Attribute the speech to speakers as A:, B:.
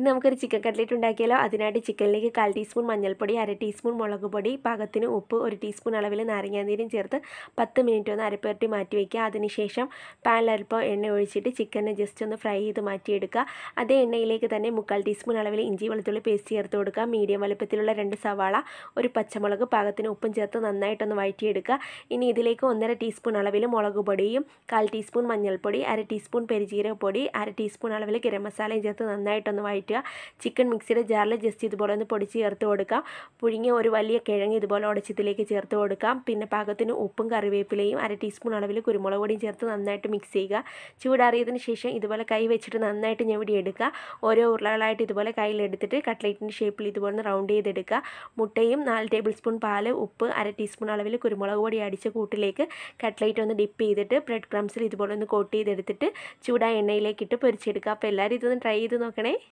A: ഇനി നമുക്കൊരു chicken cutlet ഉണ്ടാക്കിയാലോ അതിനായിട്ട് ചിക്കനിലേക്ക് കാൽ ടീസ്പൂൺ മഞ്ഞൾപ്പൊടി അര ടീസ്പൂൺ മുളക് പൊടി പാകത്തിന് ഉപ്പ് ഒരു ടീസ്പൂൺ അളവിൽ നാരങ്ങാനീരും ചേർത്ത് പത്ത് മിനിറ്റ് ഒന്ന് അരപ്പുരട്ടി മാറ്റി വയ്ക്കുക അതിനുശേഷം പാനിലരപ്പോൾ എണ്ണ ഒഴിച്ചിട്ട് ചിക്കനെ ജസ്റ്റ് ഒന്ന് ഫ്രൈ ചെയ്ത് മാറ്റിയെടുക്കുക അതേ എണ്ണയിലേക്ക് തന്നെ മുക്കാൽ ടീസ്പൂൺ അളവിൽ ഇഞ്ചി വെളുത്തുള്ളി പേസ്റ്റ് ചേർത്ത് കൊടുക്കുക മീഡിയം വലുപ്പത്തിലുള്ള രണ്ട് സവാള ഒരു പച്ചമുളക് പാകത്തിന് ഉപ്പും ചേർത്ത് നന്നായിട്ടൊന്ന് വഴറ്റിയെടുക്കുക ഇനി ഇതിലേക്ക് ഒന്നര ടീസ്പൂൺ അളവിൽ മുളക് പൊടിയും കാൽ ടീസ്പൂൺ മഞ്ഞൾപ്പൊടി അര ടീസ്പൂൺ പൊടി അര ടീസ്പൂൺ അളവിൽ ഗരം മസാലയും ചേർത്ത് നന്നായിട്ടൊന്ന് വഴറ്റി മാറ്റുക ചിക്കൻ മിക്സിയുടെ ജാറിൽ ജസ്റ്റ് ഇതുപോലെ ഒന്ന് പൊടിച്ച് ചേർത്ത് കൊടുക്കാം പുഴുങ്ങിയ ഒരു വലിയ കിഴങ്ങ് ഇതുപോലെ ഉടച്ചത്തിലേക്ക് ചേർത്ത് കൊടുക്കാം പിന്നെ പാകത്തിന് ഉപ്പും കറിവേപ്പിലയും അര ടീസ്പൂൺ അളവിൽ കുരുമുളക് പൊടിയും ചേർത്ത് നന്നായിട്ട് മിക്സ് ചെയ്യുക ചൂടാറിയതിന് ശേഷം ഇതുപോലെ കൈ വെച്ചിട്ട് നന്നായിട്ട് ഞെവിടി എടുക്കുക ഓരോ ഉരുളകളായിട്ട് ഇതുപോലെ കയ്യിലെടുത്തിട്ട് കട്ട്ലേറ്റിൻ്റെ ഷേപ്പിൽ ഇതുപോലെ ഒന്ന് റൗണ്ട് ചെയ്തെടുക്കുക മുട്ടയും നാല് ടേബിൾ സ്പൂൺ പാല് ഉപ്പ് അര ടീസ്പൂൺ അളവിൽ കുരുമുളക് പൊടി അടിച്ച കൂട്ടിലേക്ക് കട്ട്ലേറ്റ് ഒന്ന് ഡിപ്പ് ചെയ്തിട്ട് ബ്രെഡ് ക്രംസിൽ ഇതുപോലെ ഒന്ന് കോട്ട് ചെയ്തെടുത്തിട്ട് ചൂടായ എണ്ണയിലേക്കിട്ട് പൊരിച്ചെടുക്കുക അപ്പോൾ എല്ലാവരും ഇതൊന്ന് ട്രൈ ചെയ്ത് നോക്കണേ